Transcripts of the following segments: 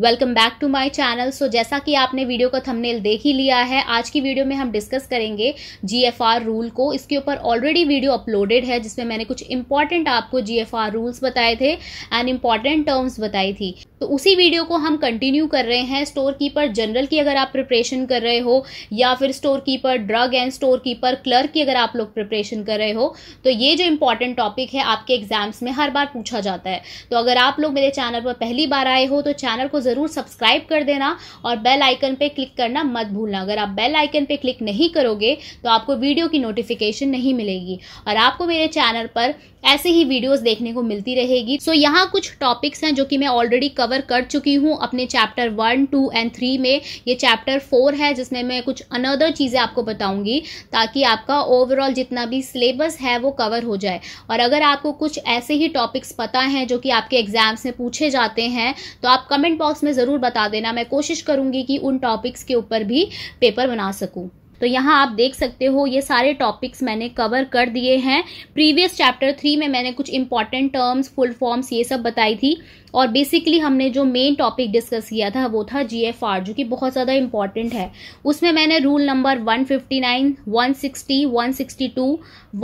welcome back to my channel so जैसा कि आपने वीडियो का थंबनेल देख ही लिया है आज की वीडियो में हम डिस्कस करेंगे जीएफआर रूल को इसके ऊपर ऑलरेडी वीडियो अपलोडेड है जिसमें मैंने कुछ इंपॉर्टेंट आपको जीएफआर रूल्स बताए थे एंड इम्पॉर्टेंट टर्म्स बताई थी तो उसी वीडियो को हम कंटिन्यू कर रहे हैं स्टोर कीपर जनरल की अगर आप प्रिपरेशन कर रहे हो या फिर store keeper drug and store keeper clerk की अगर आप लोग प्रिपरेशन कर रहे हो तो ये जो इंपॉर्टेंट टॉपिक है आपके एग्जाम्स में हर बार पूछा जाता है तो अगर आप लोग मेरे चैनल पर पहली बार आए हो तो चैनल को ज़रूर सब्सक्राइब कर देना और बेल आइकन पर क्लिक करना मत भूलना अगर आप बेल आइकन पर क्लिक नहीं करोगे तो आपको वीडियो की नोटिफिकेशन नहीं मिलेगी और आपको मेरे चैनल पर ऐसे ही वीडियोज़ देखने को मिलती रहेगी सो यहाँ कुछ टॉपिक्स हैं जो कि मैं ऑलरेडी कवर कर चुकी हूँ अपने chapter one two and three में ये चैप्टर फोर है जिसमें मैं कुछ अनदर चीज़ें आपको बताऊँगी ताकि आपका ओवरऑल जितना भी सिलेबस है वो कवर हो जाए और अगर आपको कुछ ऐसे ही टॉपिक्स पता हैं जो कि आपके एग्जाम्स में पूछे जाते हैं तो आप कमेंट बॉक्स में ज़रूर बता देना मैं कोशिश करूँगी कि उन टॉपिक्स के ऊपर भी पेपर बना सकूँ तो यहाँ आप देख सकते हो ये सारे टॉपिक्स मैंने कवर कर दिए हैं प्रीवियस चैप्टर थ्री में मैंने कुछ इंपॉर्टेंट टर्म्स फुल फॉर्म्स ये सब बताई थी और बेसिकली हमने जो मेन टॉपिक डिस्कस किया था वो था जीएफआर जो कि बहुत ज़्यादा इंपॉर्टेंट है उसमें मैंने rule number 159, 160, 162,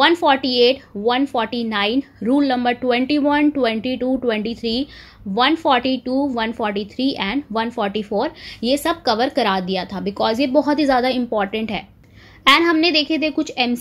148, 149, rule number 21, 22, 23, 142, 143 and 144 ये सब कवर करा दिया था बिकॉज ये बहुत ही ज़्यादा इंपॉर्टेंट है एंड हमने देखे थे कुछ एम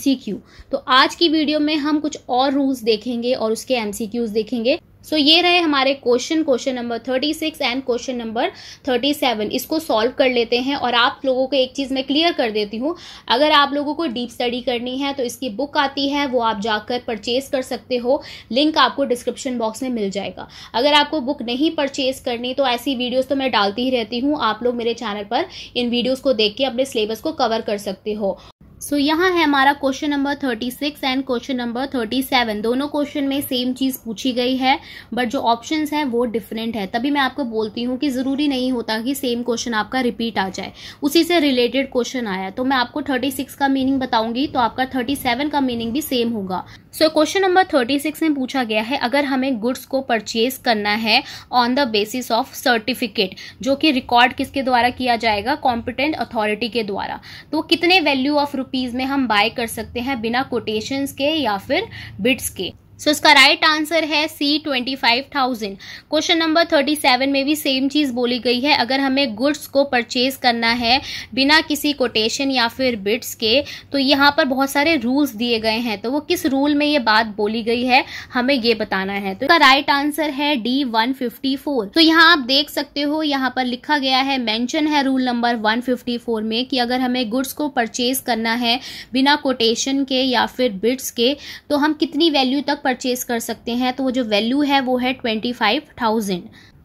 तो आज की वीडियो में हम कुछ और रूल्स देखेंगे और उसके एम देखेंगे सो so, ये रहे हमारे question question number thirty six and question number thirty seven इसको सॉल्व कर लेते हैं और आप लोगों को एक चीज़ मैं क्लियर कर देती हूँ अगर आप लोगों को डीप स्टडी करनी है तो इसकी बुक आती है वो आप जाकर परचेज कर सकते हो लिंक आपको डिस्क्रिप्शन बॉक्स में मिल जाएगा अगर आपको बुक नहीं परचेज करनी तो ऐसी वीडियोज़ तो मैं डालती ही रहती हूँ आप लोग मेरे चैनल पर इन वीडियोज़ को देख के अपने सिलेबस को कवर कर सकते हो सो so, यहाँ है हमारा question number thirty six and question number thirty seven दोनों क्वेश्चन में सेम चीज़ पूछी गई है बट जो ऑप्शंस हैं वो डिफरेंट है तभी मैं आपको बोलती हूँ कि ज़रूरी नहीं होता कि सेम क्वेश्चन आपका रिपीट आ जाए उसी से रिलेटेड क्वेश्चन आया तो मैं आपको थर्टी सिक्स का मीनिंग बताऊंगी तो आपका थर्टी सेवन का मीनिंग भी सेम होगा so question number thirty six में पूछा गया है अगर हमें गुड्स को परचेज करना है on the basis of certificate जो कि रिकॉर्ड किसके द्वारा किया जाएगा कॉम्पिटेंट अथॉरिटी के द्वारा तो कितने वैल्यू ऑफ रुपीज़ में हम बाय कर सकते हैं बिना कोटेशंस के या फिर बिट्स के सो so, इसका राइट right आंसर है C twenty five thousand question number thirty seven में भी सेम चीज़ बोली गई है अगर हमें गुड्स को परचेज करना है बिना किसी कोटेशन या फिर बिट्स के तो यहाँ पर बहुत सारे रूल्स दिए गए हैं तो वो किस रूल में ये बात बोली गई है हमें ये बताना है तो इसका राइट right आंसर है डी वन फिफ्टी फोर तो यहाँ आप देख सकते हो यहाँ पर लिखा गया है मैंशन है rule number one fifty four में कि अगर हमें गुड्स को परचेज करना है बिना कोटेशन के या फिर बिट्स के तो हम कितनी वैल्यू तक परचेज कर सकते हैं तो वो जो वैल्यू है वो है ट्वेंटी फाइव थाउजेंड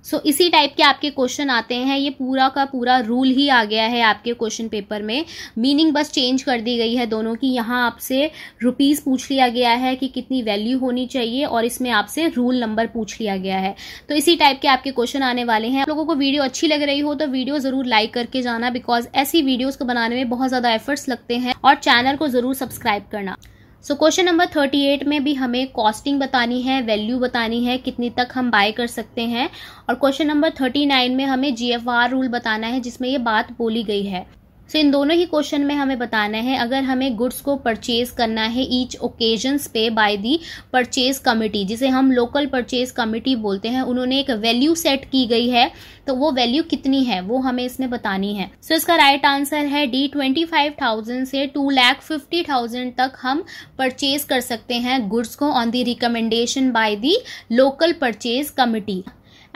सो इसी टाइप के आपके क्वेश्चन आते हैं ये पूरा का पूरा रूल ही आ गया है आपके क्वेश्चन पेपर में मीनिंग बस चेंज कर दी गई है दोनों की यहाँ आपसे रुपीज़ पूछ लिया गया है कि कितनी वैल्यू होनी चाहिए और इसमें आपसे रूल नंबर पूछ लिया गया है तो इसी टाइप के आपके क्वेश्चन आने वाले हैं आप लोगों को वीडियो अच्छी लग रही हो तो वीडियो ज़रूर लाइक करके जाना बिकॉज ऐसी वीडियोज़ को बनाने में बहुत ज़्यादा एफर्ट्स लगते हैं और चैनल को ज़रूर सब्सक्राइब करना so question number thirty eight में भी हमें कॉस्टिंग बतानी है वैल्यू बतानी है कितनी तक हम बाय कर सकते हैं और क्वेश्चन नंबर थर्टी नाइन में हमें जी रूल बताना है जिसमें ये बात बोली गई है सो so, इन दोनों ही क्वेश्चन में हमें बताना है अगर हमें गुड्स को परचेज करना है ईच ओकेजन्स पे बाय दी परचेज कमिटी जिसे हम लोकल परचेज कमिटी बोलते हैं उन्होंने एक वैल्यू सेट की गई है तो वो वैल्यू कितनी है वो हमें इसमें बतानी है सो so, इसका राइट right आंसर है डी ट्वेंटी फाइव थाउजेंड से टू लैख फिफ्टी थाउजेंड तक हम परचेज कर सकते हैं गुड्स को on the recommendation by the local purchase committee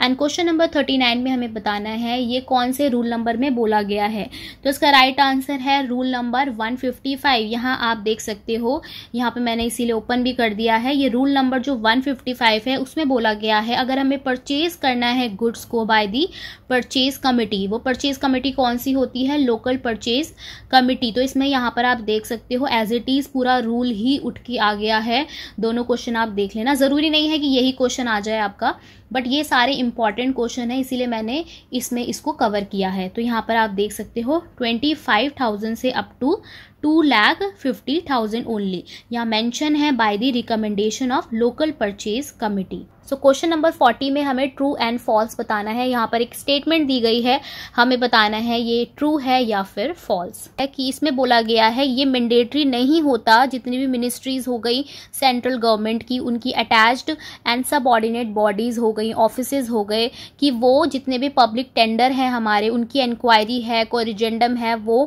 and question number thirty nine में हमें बताना है ये कौन से रूल नंबर में बोला गया है तो इसका राइट आंसर है rule number one fifty five यहाँ आप देख सकते हो यहाँ पे मैंने इसीलिए ओपन भी कर दिया है ये रूल नंबर जो वन फिफ्टी फाइव है उसमें बोला गया है अगर हमें परचेज करना है गुड्स को बाय दी परचेज कमेटी वो परचेज कमेटी कौन सी होती है लोकल परचेज कमेटी तो इसमें यहाँ पर आप देख सकते हो एज इट इज़ पूरा रूल ही उठ के आ गया है दोनों क्वेश्चन आप देख लेना ज़रूरी नहीं है कि यही क्वेश्चन आ जाए आपका बट ये सारे इंपॉर्टेंट क्वेश्चन है इसीलिए मैंने इसमें इसको कवर किया है तो यहाँ पर आप देख सकते हो ट्वेंटी फाइव थाउजेंड से up to two lakh fifty thousand only यहाँ मेंशन है by the recommendation of local purchase committee so question number forty में हमें ट्रू एंड फॉल्स बताना है यहाँ पर एक स्टेटमेंट दी गई है हमें बताना है ये ट्रू है या फिर फॉल्स है कि इसमें बोला गया है ये मैंडेटरी नहीं होता जितनी भी मिनिस्ट्रीज हो गई सेंट्रल गवर्नमेंट की उनकी अटैच्ड एंड ऑर्डिनेट बॉडीज हो गई ऑफिस हो गए कि वो जितने भी पब्लिक टेंडर हैं हमारे उनकी इंक्वायरी है कोरिजेंडम है वो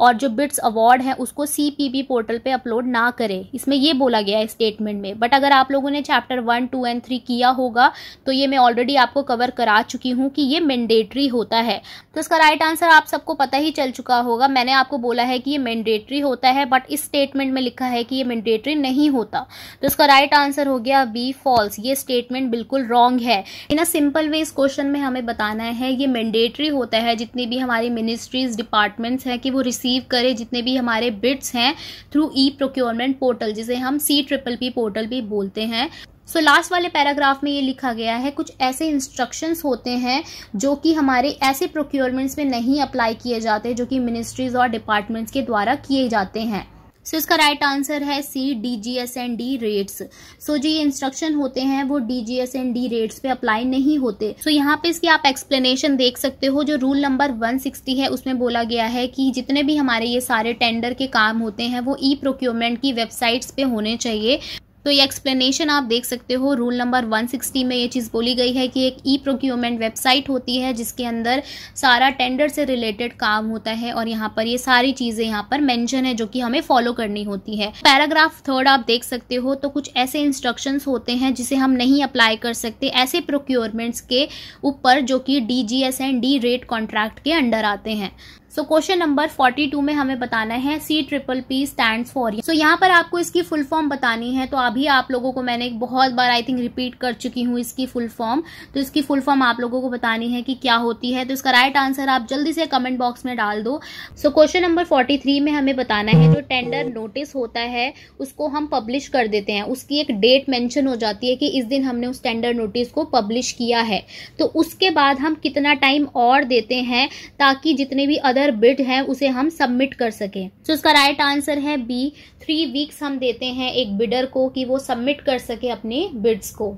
और जो बिट्स अवार्ड है उसको सी पोर्टल पर अपलोड ना करें इसमें यह बोला गया है स्टेटमेंट में बट अगर आप लोगों ने chapter one two and three किया होगा तो ये मैं ऑलरेडी आपको कवर करा चुकी हूँ कि ये मैंडेटरी होता है तो इसका राइट आंसर आप सबको पता ही चल चुका होगा मैंने आपको बोला है कि ये मैंडेटरी होता है बट इस स्टेटमेंट में लिखा है कि ये मैंडेटरी नहीं होता तो इसका राइट आंसर हो गया बी फॉल्स ये स्टेटमेंट बिल्कुल रॉन्ग है इन अ सिंपल वे इस क्वेश्चन में हमें बताना है ये मैंडेटरी होता है जितनी भी हमारी मिनिस्ट्रीज डिपार्टमेंट्स हैं कि वो रिसीव करे जितने भी हमारे बिट्स हैं थ्रू ई प्रोक्योरमेंट पोर्टल जिसे हम सी ट्रिपल पी पोर्टल भी बोलते हैं सो so, लास्ट वाले पैराग्राफ में ये लिखा गया है कुछ ऐसे इंस्ट्रक्शंस होते हैं जो कि हमारे ऐसे प्रोक्योरमेंट्स में नहीं अप्लाई किए जाते जो कि मिनिस्ट्रीज और डिपार्टमेंट्स के द्वारा किए जाते हैं सो so, इसका राइट right आंसर है C D G S and D rates so जो ये इंस्ट्रक्शन होते हैं वो D G S and D rates पे अप्लाई नहीं होते सो so, यहाँ पे इसकी आप एक्सप्लेनेशन देख सकते हो जो रूल नंबर 160 है उसमें बोला गया है कि जितने भी हमारे ये सारे टेंडर के काम होते हैं वो ई e प्रोक्योरमेंट की वेबसाइट्स पे होने चाहिए तो ये एक्सप्लेनेशन आप देख सकते हो रूल नंबर 160 में ये चीज़ बोली गई है कि एक ई प्रोक्योरमेंट वेबसाइट होती है जिसके अंदर सारा टेंडर से रिलेटेड काम होता है और यहाँ पर ये सारी चीज़ें यहाँ पर मैंशन है जो कि हमें फॉलो करनी होती है पैराग्राफ थर्ड आप देख सकते हो तो कुछ ऐसे इंस्ट्रक्शन होते हैं जिसे हम नहीं अप्लाई कर सकते ऐसे प्रोक्योरमेंट्स के ऊपर जो कि D G S and D rate contract के अंडर आते हैं सो क्वेश्चन नंबर 42 में हमें बताना है C triple P stand for so यहाँ पर आपको इसकी फुल फॉर्म बतानी है तो अभी आप लोगों को मैंने बहुत बार आई थिंक रिपीट कर चुकी हूँ इसकी फुल फॉर्म तो इसकी फुल फॉर्म आप लोगों को बतानी है कि क्या होती है तो इसका राइट आंसर आप जल्दी से कमेंट बॉक्स में डाल दो सो क्वेश्चन नंबर फोर्टी में हमें बताना है जो टेंडर नोटिस होता है उसको हम पब्लिश कर देते हैं उसकी एक डेट मैंशन हो जाती है कि इस दिन हमने उस टेंडर नोटिस को पब्लिश किया है तो उसके बाद हम कितना टाइम और देते हैं ताकि जितने भी अदर अदर बिड है उसे हम सबमिट कर सके तो so, इसका राइट आंसर है बी थ्री वीक्स हम देते हैं एक बिडर को कि वो सबमिट कर सके अपने बिड्स को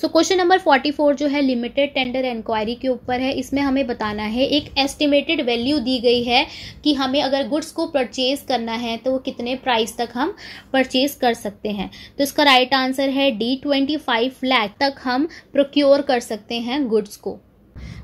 सो क्वेश्चन नंबर 44 जो है लिमिटेड टेंडर इंक्वायरी के ऊपर है इसमें हमें बताना है एक एस्टिमेटेड वैल्यू दी गई है कि हमें अगर गुड्स को परचेज करना है तो वो कितने प्राइस तक हम परचेज कर सकते हैं तो इसका राइट आंसर है डी 25 फाइव लैख तक हम प्रोक्योर कर सकते हैं गुड्स को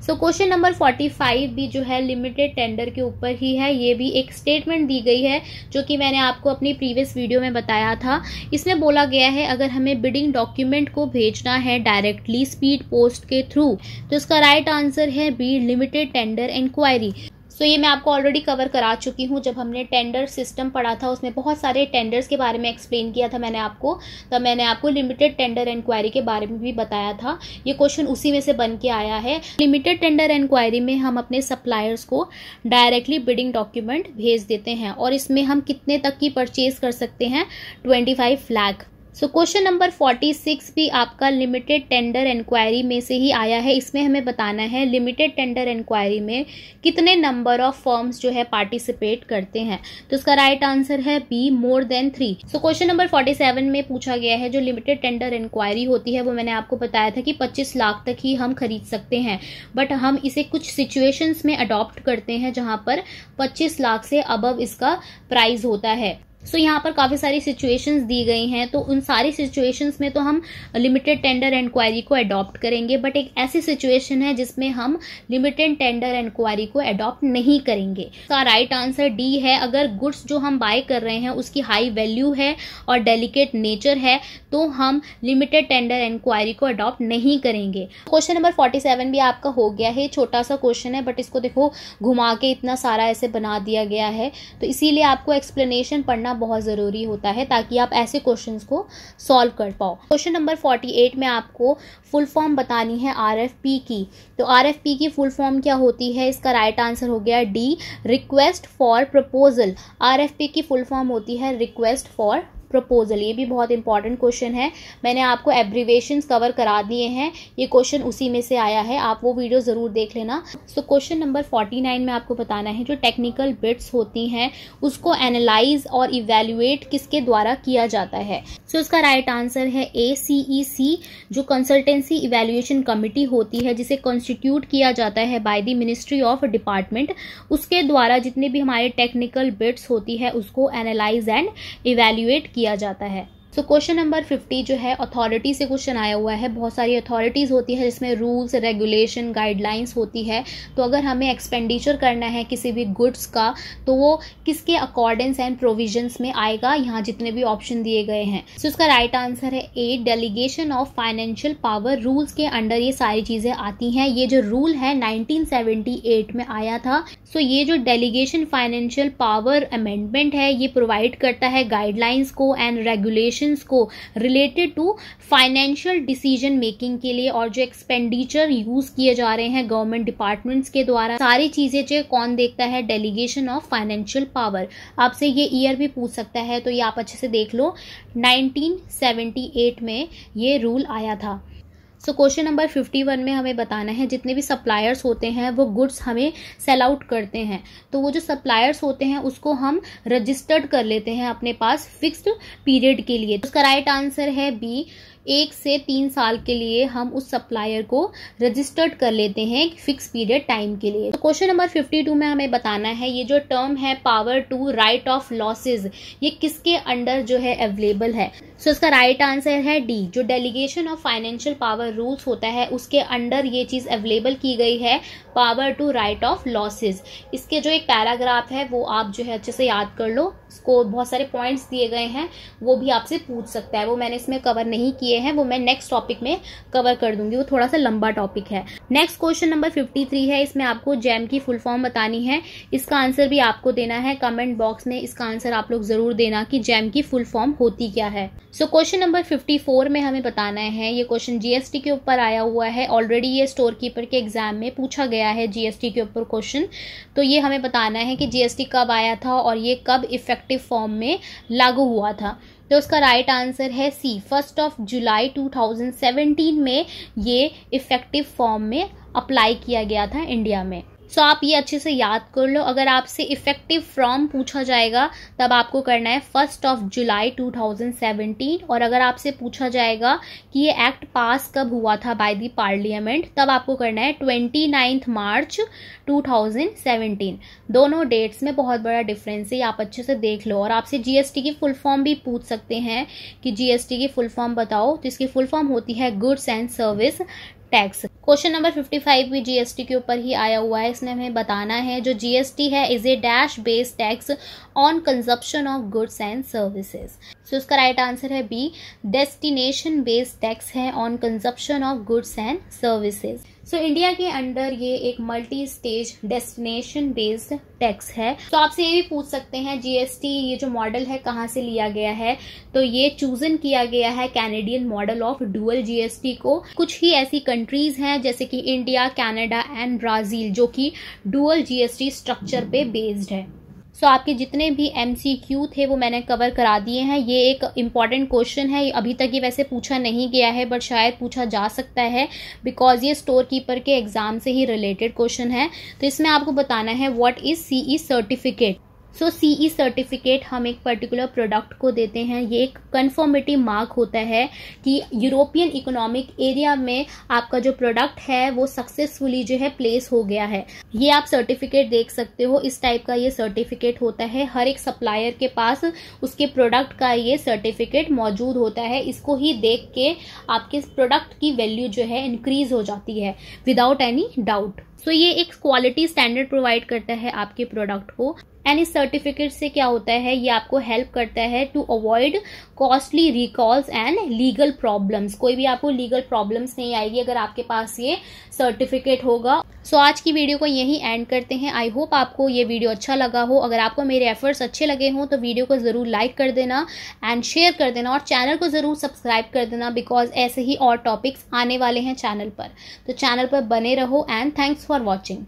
so question number forty five भी जो है लिमिटेड टेंडर के ऊपर ही है ये भी एक स्टेटमेंट दी गई है जो कि मैंने आपको अपनी प्रीवियस वीडियो में बताया था इसमें बोला गया है अगर हमें बिडिंग डॉक्यूमेंट को भेजना है डायरेक्टली स्पीड पोस्ट के थ्रू तो इसका राइट आंसर है B limited tender enquiry so so, ये मैं आपको ऑलरेडी कवर करा चुकी हूँ जब हमने टेंडर सिस्टम पढ़ा था उसमें बहुत सारे टेंडर्स के बारे में एक्सप्लेन किया था मैंने आपको तब तो मैंने आपको लिमिटेड टेंडर इंक्वायरी के बारे में भी बताया था ये क्वेश्चन उसी में से बन के आया है लिमिटेड टेंडर इंक्वायरी में हम अपने सप्लायर्स को डायरेक्टली बिडिंग डॉक्यूमेंट भेज देते हैं और इसमें हम कितने तक की परचेज कर सकते हैं twenty five so question number forty six भी आपका लिमिटेड टेंडर इंक्वायरी में से ही आया है इसमें हमें बताना है लिमिटेड टेंडर इंक्वायरी में कितने नंबर ऑफ फॉर्म्स जो है पार्टिसिपेट करते हैं तो इसका राइट right आंसर है B more than three so question number forty seven में पूछा गया है जो लिमिटेड टेंडर इंक्वायरी होती है वो मैंने आपको बताया था कि पच्चीस लाख तक ही हम खरीद सकते हैं बट हम इसे कुछ सिचुएशंस में अडॉप्ट करते हैं जहां पर पच्चीस लाख से अबव इसका प्राइस होता है सो so, यहाँ पर काफ़ी सारी सिचुएशंस दी गई हैं तो उन सारी सिचुएशंस में तो हम लिमिटेड टेंडर इंक्वायरी को अडॉप्ट करेंगे बट एक ऐसी सिचुएशन है जिसमें हम लिमिटेड टेंडर इंक्वायरी को अडॉप्ट नहीं करेंगे का राइट आंसर डी है अगर गुड्स जो हम बाय कर रहे हैं उसकी हाई वैल्यू है और डेलीकेट नेचर है तो हम लिमिटेड टेंडर इंक्वायरी को अडॉप्ट नहीं करेंगे क्वेश्चन नंबर फोर्टी सेवन भी आपका हो गया है छोटा सा क्वेश्चन है बट इसको देखो घुमा के इतना सारा ऐसे बना दिया गया है तो इसीलिए आपको एक्सप्लेनेशन पढ़ना बहुत ज़रूरी होता है ताकि आप ऐसे क्वेश्चंस को सॉल्व कर पाओ क्वेश्चन नंबर फोर्टी एट में आपको फुल फॉर्म बतानी है आर एफ पी की तो आर एफ पी की फुल फॉर्म क्या होती है इसका राइट आंसर हो गया D request for proposal R F P की फुल फॉर्म होती है रिक्वेस्ट फॉर प्रपोजल ये भी बहुत इंपॉर्टेंट क्वेश्चन है मैंने आपको एब्रीवेशन कवर करा दिए हैं ये क्वेश्चन उसी में से आया है आप वो वीडियो ज़रूर देख लेना so question number forty nine में आपको बताना है जो टेक्निकल बिट्स होती हैं उसको एनालाइज और इवेल्युएट किसके द्वारा किया जाता है सो so, इसका राइट आंसर है ए सी ई सी जो कंसल्टेंसी इवेल्युएशन कमिटी होती है जिसे कॉन्स्टिट्यूट किया जाता है by the ministry of department उसके द्वारा जितने भी हमारे टेक्निकल बिट्स होती है उसको एनालाइज एंड इवेल्युएट किया जाता है सो क्वेश्चन नंबर फिफ्टी जो है अथॉरिटी से क्वेश्चन आया हुआ है बहुत सारी अथॉरिटीज़ होती है जिसमें रूल्स रेगुलेशन गाइडलाइंस होती है तो अगर हमें एक्सपेंडिचर करना है किसी भी गुड्स का तो वो किसके अकॉर्डेंस एंड प्रोविजन में आएगा यहाँ जितने भी ऑप्शन दिए गए हैं सो so, इसका राइट आंसर है A delegation of financial power rules के अंडर ये सारी चीज़ें आती हैं ये जो रूल है नाइनटीन में आया था सो so, ये जो डेलीगेशन फाइनेंशियल पावर अमेंडमेंट है ये प्रोवाइड करता है गाइडलाइंस को एंड रेगुलेशन क्वेश्चंस को related to financial decision making के लिए और जो एक्सपेंडिचर यूज किए जा रहे हैं गवर्नमेंट डिपार्टमेंट्स के द्वारा सारी चीजें जो कौन देखता है डेलीगेशन ऑफ फाइनेंशियल पावर आपसे ये ईयर भी पूछ सकता है तो ये आप अच्छे से देख लो 1978 में ये रूल आया था so question number fifty one में हमें बताना है जितने भी सप्लायर्स होते हैं वो गुड्स हमें सेल आउट करते हैं तो वो जो सप्लायर्स होते हैं उसको हम रजिस्टर्ड कर लेते हैं अपने पास फिक्स्ड पीरियड के लिए तो उसका राइट आंसर है बी एक से तीन साल के लिए हम उस सप्लायर को रजिस्टर्ड कर लेते हैं फिक्स पीरियड टाइम के लिए क्वेश्चन नंबर फिफ्टी टू में हमें बताना है ये जो टर्म है power to write off losses ये किसके अंडर जो है अवेलेबल है सो so, इसका राइट right आंसर है डी जो delegation of financial power rules होता है उसके अंडर ये चीज़ अवेलेबल की गई है power to write off losses इसके जो एक पैराग्राफ है वो आप जो है अच्छे से याद कर लो स्कोर बहुत सारे पॉइंट्स दिए गए हैं वो भी आपसे पूछ सकता है वो मैंने इसमें कवर नहीं किए हैं वो मैं नेक्स्ट टॉपिक में कवर कर दूंगी वो थोड़ा सा लंबा टॉपिक है next question number fifty three है इसमें आपको जैम की फुल फॉर्म बतानी है इसका आंसर भी आपको देना है कमेंट बॉक्स में इसका आंसर आप लोग जरूर देना कि जैम की फुल फॉर्म होती क्या है so question number fifty four में हमें बताना है ये क्वेश्चन जीएसटी के ऊपर आया हुआ है ऑलरेडी ये स्टोर कीपर के एग्जाम में पूछा गया है जीएसटी के ऊपर क्वेश्चन तो ये हमें बताना है कि जीएसटी कब आया था और ये कब इफेक्ट एक्टिव फॉर्म में लागू हुआ था तो उसका राइट आंसर है सी फर्स्ट ऑफ जुलाई 2017 में ये इफ़ेक्टिव फॉर्म में अप्लाई किया गया था इंडिया में सो आप ये अच्छे से याद कर लो अगर आपसे इफेक्टिव फ्रॉम पूछा जाएगा तब आपको करना है फर्स्ट ऑफ जुलाई 2017 और अगर आपसे पूछा जाएगा कि ये एक्ट पास कब हुआ था बाय द पार्लियामेंट तब आपको करना है ट्वेंटी नाइन्थ मार्च 2017 दोनों डेट्स में बहुत बड़ा डिफरेंस है आप अच्छे से देख लो और आपसे जीएसटी की फुल फॉर्म भी पूछ सकते हैं कि जीएसटी की फुल फॉर्म बताओ तो इसकी फुल फॉर्म होती है goods and service tax question number 55 भी जीएसटी के ऊपर ही आया हुआ है इसमें हमें बताना है जो जीएसटी है is a dash base tax on consumption of goods and services so इसका राइट आंसर है बी डेस्टिनेशन बेस्ड टैक्स है on consumption of goods and services so so, India के अंडर ये एक multi stage destination based tax है तो so, आपसे ये भी पूछ सकते हैं जीएसटी ये जो मॉडल है कहाँ से लिया गया है तो ये चूजन किया गया है Canadian model of dual GST को कुछ ही ऐसी कंट्रीज हैं जैसे कि इंडिया कैनेडा एंड ब्राजील जो कि डुअल जीएसटी स्ट्रक्चर पे बेस्ड है सो so, आपके जितने भी एम थे वो मैंने कवर करा दिए हैं ये एक इम्पॉर्टेंट क्वेश्चन है अभी तक ये वैसे पूछा नहीं गया है बट शायद पूछा जा सकता है बिकॉज ये स्टोर कीपर के एग्ज़ाम से ही रिलेटेड क्वेश्चन है तो इसमें आपको बताना है what is C certificate so CE certificate हम एक पर्टिकुलर प्रोडक्ट को देते हैं ये एक कन्फर्मेटिव मार्क होता है कि यूरोपियन इकोनॉमिक एरिया में आपका जो प्रोडक्ट है वो सक्सेसफुली जो है प्लेस हो गया है ये आप सर्टिफिकेट देख सकते हो इस टाइप का ये सर्टिफिकेट होता है हर एक सप्लायर के पास उसके प्रोडक्ट का ये सर्टिफिकेट मौजूद होता है इसको ही देख के आपके प्रोडक्ट की वैल्यू जो है इंक्रीज हो जाती है विदाउट एनी डाउट सो तो so, ये एक क्वालिटी स्टैंडर्ड प्रोवाइड करता है आपके प्रोडक्ट को एंड इस सर्टिफिकेट से क्या होता है ये आपको हेल्प करता है to avoid costly recalls and legal problems कोई भी आपको लीगल प्रॉब्लम्स नहीं आएगी अगर आपके पास ये सर्टिफिकेट होगा सो आज की वीडियो को यहीं एंड करते हैं आई होप आपको ये वीडियो अच्छा लगा हो अगर आपको मेरे एफर्ट्स अच्छे लगे हों तो वीडियो को ज़रूर लाइक कर देना एंड शेयर कर देना और चैनल को ज़रूर सब्सक्राइब कर देना बिकॉज ऐसे ही और टॉपिक्स आने वाले हैं चैनल पर तो चैनल पर बने रहो एंड थैंक्स फॉर वॉचिंग